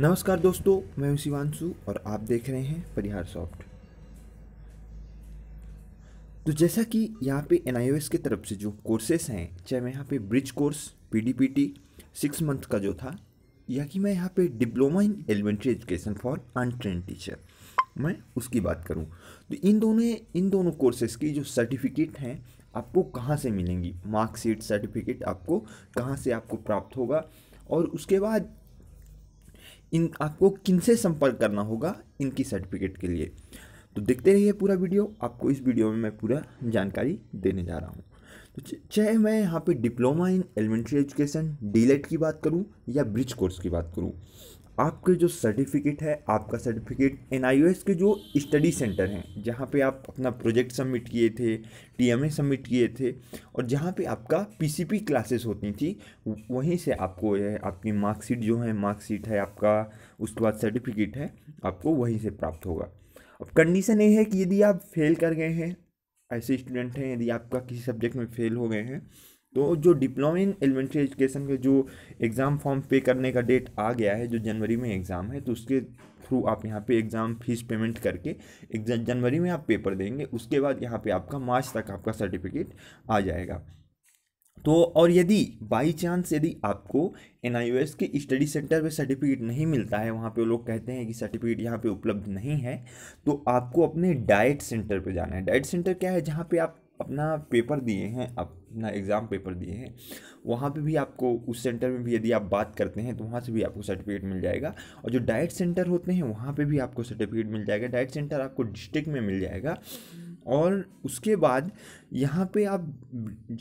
नमस्कार दोस्तों मैं हूं शिवानशु और आप देख रहे हैं परिहार सॉफ्ट तो जैसा कि यहाँ पे एन की तरफ से जो कोर्सेस हैं चाहे मैं यहाँ पे bridge course P D P T six month का जो था या कि मैं यहाँ पे diploma in elementary education for untrain teacher मैं उसकी बात करूँ तो इन दोनों इन दोनों कोर्सेज़ की जो सर्टिफिकेट हैं आपको कहाँ से मिलेंगी मार्कशीट सर्टिफिकेट आपको कहाँ से आपको प्राप्त होगा और उसके बाद इन आपको किन से संपर्क करना होगा इनकी सर्टिफिकेट के लिए तो देखते रहिए पूरा वीडियो आपको इस वीडियो में मैं पूरा जानकारी देने जा रहा हूँ तो चाहे मैं यहाँ पे diploma in elementary education DElEd की बात करूँ या ब्रिज कोर्स की बात करूँ आपके जो सर्टिफिकेट है आपका सर्टिफिकेट एन के जो स्टडी सेंटर हैं जहाँ पे आप अपना प्रोजेक्ट सबमिट किए थे टी सबमिट किए थे और जहाँ पे आपका पीसीपी क्लासेस होती थी वहीं से आपको यह आपकी मार्कशीट जो है मार्कशीट है आपका उसके बाद सर्टिफिकेट है आपको वहीं से प्राप्त होगा अब कंडीशन ये है कि यदि आप फेल कर गए हैं ऐसे स्टूडेंट हैं यदि आपका किसी सब्जेक्ट में फेल हो गए हैं तो जो डिप्लोमा इन एलिमेंट्री एजुकेशन के जो एग्ज़ाम फॉर्म पे करने का डेट आ गया है जो जनवरी में एग्ज़ाम है तो उसके थ्रू आप यहाँ पे एग्ज़ाम फीस पेमेंट करके एग्जाम जनवरी में आप पेपर देंगे उसके बाद यहाँ पे आपका मार्च तक आपका सर्टिफिकेट आ जाएगा तो और यदि बाई चांस यदि आपको एन के स्टडी सेंटर पे सर्टिफिकेट नहीं मिलता है वहाँ पे लोग कहते हैं कि सर्टिफिकेट यहाँ पे उपलब्ध नहीं है तो आपको अपने डाइट सेंटर पे जाना है डाइट सेंटर क्या है जहाँ पे आप अपना पेपर दिए हैं अपना एग्ज़ाम पेपर दिए हैं वहाँ पे भी आपको उस सेंटर में भी यदि आप बात करते हैं तो वहाँ से भी आपको सर्टिफिकेट मिल जाएगा और जो डाइट सेंटर होते हैं वहाँ पे भी आपको सर्टिफिकेट मिल जाएगा डाइट सेंटर आपको डिस्ट्रिक्ट में मिल जाएगा और उसके बाद यहाँ पे आप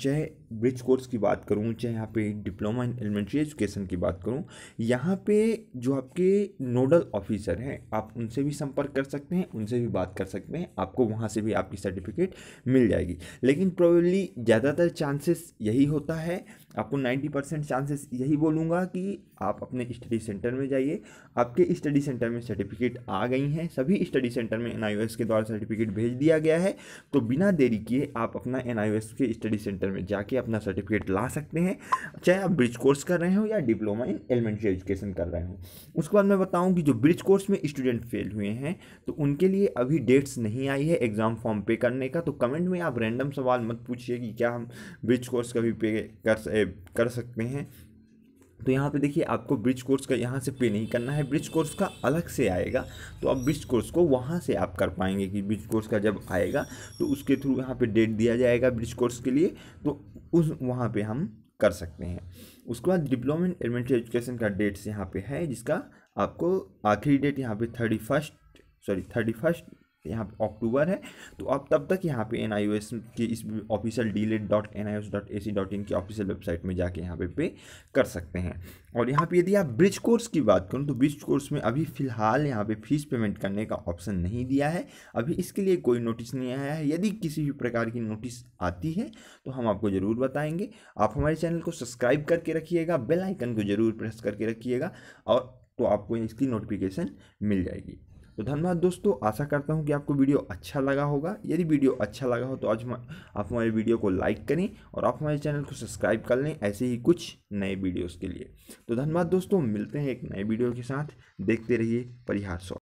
चाहे ब्रिज कोर्स की बात करूँ चाहे यहाँ पे डिप्लोमा इन एलिमेंट्री एजुकेशन की बात करूँ यहाँ पे जो आपके नोडल ऑफिसर हैं आप उनसे भी संपर्क कर सकते हैं उनसे भी बात कर सकते हैं आपको वहाँ से भी आपकी सर्टिफिकेट मिल जाएगी लेकिन प्रोबेबली ज़्यादातर चांसेस यही होता है आपको नाइन्टी परसेंट चांसेस यही बोलूँगा कि आप अपने स्टडी सेंटर में जाइए आपके स्टडी सेंटर में सर्टिफिकेट आ गई हैं सभी स्टडी सेंटर में एन के द्वारा सर्टिफिकेट भेज दिया गया है तो बिना देरी किए आप अपना एन के स्टडी सेंटर में जाके अपना सर्टिफिकेट ला सकते हैं चाहे आप ब्रिज कोर्स कर रहे हो या डिप्लोमा इन एलिमेंट्री एजुकेशन कर रहे हो उसके बाद मैं बताऊँ कि जो ब्रिज कोर्स में स्टूडेंट फेल हुए हैं तो उनके लिए अभी डेट्स नहीं आई है एग्ज़ाम फॉर्म पे करने का तो कमेंट में आप रैंडम सवाल मत पूछिए कि क्या हम ब्रिज कोर्स कभी पे कर कर सकते हैं तो यहाँ पे देखिए आपको ब्रिज कोर्स का यहाँ से पे नहीं करना है ब्रिज कोर्स का अलग से आएगा तो आप ब्रिज कोर्स को वहाँ से आप कर पाएंगे कि ब्रिज कोर्स का जब आएगा तो उसके थ्रू यहाँ पे डेट दिया जाएगा ब्रिज कोर्स के लिए तो उस वहाँ पे हम कर सकते हैं उसके बाद इन एलिमेंट्री एजुकेशन का डेट्स यहाँ पर है जिसका आपको आखिरी डेट यहाँ पर thirty first sorry thirty first यहाँ अक्टूबर है तो आप तब तक यहाँ पे एन आई ओ एस के इस official D led dot N I O S dot A C dot in की ऑफिशियल वेबसाइट में जाके यहाँ पे पे कर सकते हैं और यहाँ पे यदि आप ब्रिज कोर्स की बात करूँ तो ब्रिज कोर्स में अभी फ़िलहाल यहाँ पे फीस पेमेंट करने का ऑप्शन नहीं दिया है अभी इसके लिए कोई नोटिस नहीं आया है यदि किसी भी प्रकार की नोटिस आती है तो हम आपको ज़रूर बताएंगे आप हमारे चैनल को सब्सक्राइब करके रखिएगा बेल आइकन को ज़रूर प्रेस करके रखिएगा और तो आपको इसकी नोटिफिकेशन मिल जाएगी तो धन्यवाद दोस्तों आशा करता हूँ कि आपको वीडियो अच्छा लगा होगा यदि वीडियो अच्छा लगा हो तो आज आप हमारे वीडियो को लाइक करें और आप हमारे चैनल को सब्सक्राइब कर लें ऐसे ही कुछ नए वीडियोज़ के लिए तो धन्यवाद दोस्तों मिलते हैं एक नए वीडियो के साथ देखते रहिए परिहार सौ